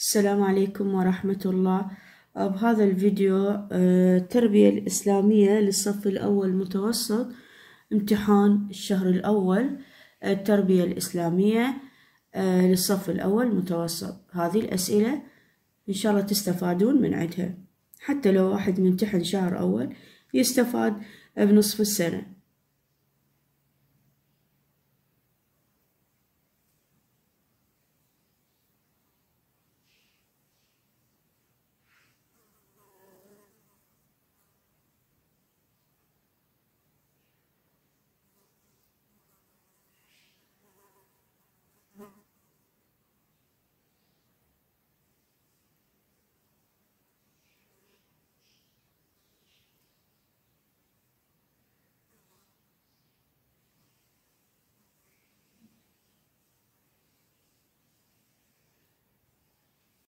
السلام عليكم ورحمة الله بهذا الفيديو التربية آه، الإسلامية للصف الأول متوسط امتحان الشهر الأول آه، التربية الإسلامية آه، للصف الأول متوسط هذه الأسئلة إن شاء الله تستفادون من عندها حتى لو واحد ممتحن شهر أول يستفاد بنصف السنة